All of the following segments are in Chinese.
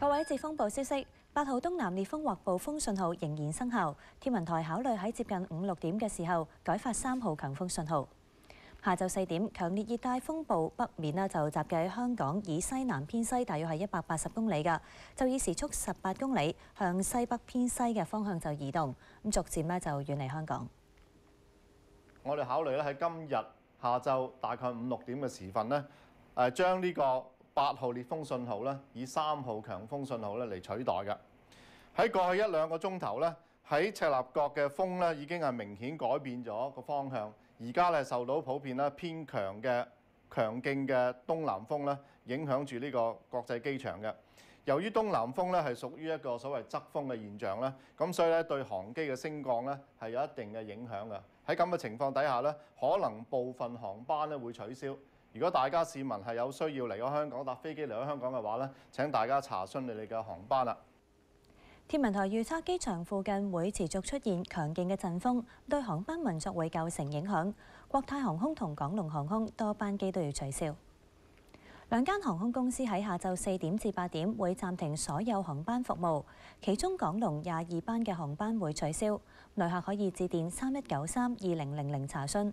各位，接風報消息，八號東南烈風或暴風信號仍然生效。天文台考慮喺接近五六點嘅時候改發三號強風信號。下晝四點，強烈熱帶風暴北面咧就襲近香港以西南偏西，大約係一百八十公里嘅，就以時速十八公里向西北偏西嘅方向就移動，咁逐漸咧就遠離香港。我哋考慮咧喺今日下晝大概五六點嘅時分咧，誒將呢個。八號烈風信號咧，以三號強風信號咧嚟取代嘅。喺過去一兩個鐘頭咧，喺赤鱲角嘅風咧已經係明顯改變咗個方向，而家咧受到普遍啦偏強嘅強勁嘅東南風咧影響住呢個國際機場嘅。由於東南風咧係屬於一個所謂側風嘅現象咧，咁所以咧對航機嘅升降咧係有一定嘅影響嘅。喺咁嘅情況底下咧，可能部分航班咧會取消。如果大家市民係有需要嚟咗香港搭飛機嚟咗香港嘅話咧，請大家查詢你哋嘅航班啦。天文台預測機場附近會持續出現強勁嘅陣風，對航班運作會構成影響。國泰航空同港龍航空多班機都要取消。兩間航空公司喺下晝四點至八點會暫停所有航班服務，其中港龍廿二班嘅航班會取消。旅客可以致電三一九三二零零零查詢。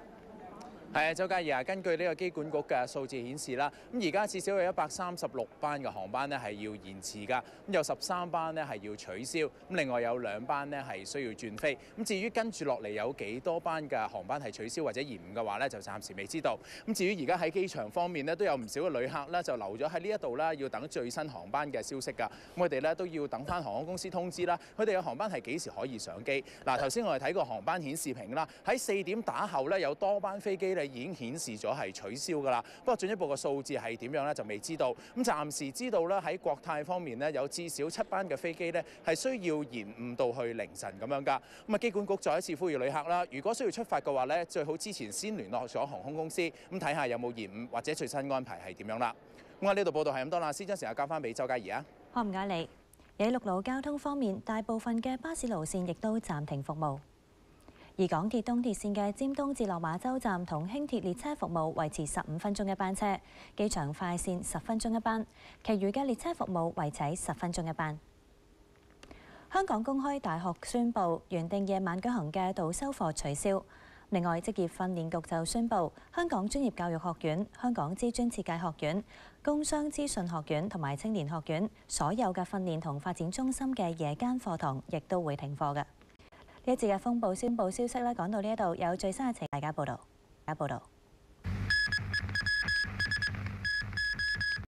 係啊，周家怡啊，根據呢個機管局嘅數字顯示啦，咁而家至少有一百三十六班嘅航班咧係要延遲㗎，咁有十三班咧係要取消，咁另外有兩班咧係需要轉飛。咁至於跟住落嚟有幾多班嘅航班係取消或者延誤嘅話咧，就暫時未知道。咁至於而家喺機場方面咧，都有唔少嘅旅客咧就留咗喺呢一度啦，要等最新航班嘅消息㗎。咁佢哋咧都要等翻航空公司通知啦，佢哋嘅航班係幾時可以上機。嗱，頭先我哋睇過航班顯示屏啦，喺四點打後咧有多班飛機咧。已經顯示咗係取消㗎啦，不過進一步嘅數字係點樣呢？就未知道。咁暫時知道呢，喺國泰方面呢，有至少七班嘅飛機呢係需要延誤到去凌晨咁樣㗎。咁啊機管局再一次呼籲旅客啦，如果需要出發嘅話呢，最好之前先聯絡咗航空公司，咁睇下有冇延誤或者最新安排係點樣啦。咁啊呢度報道係咁多啦，先將時間交翻俾周嘉怡啊。好唔該你。喺陸路交通方面，大部分嘅巴士路線亦都暫停服務。而港鐵東鐵線嘅尖東至落馬洲站同輕鐵列車服務維持十五分鐘一班車，機場快線十分鐘一班，其餘嘅列車服務維持十分鐘一班。香港公開大學宣布原定夜晚舉行嘅導修課取消。另外，職業訓練局就宣布，香港專業教育學院、香港資專設計學院、工商資訊學院同埋青年學院所有嘅訓練同發展中心嘅夜間課堂亦都會停課嘅。呢一節嘅風暴宣佈消息咧，講到呢一度有最新嘅情，大家報道，大家報道。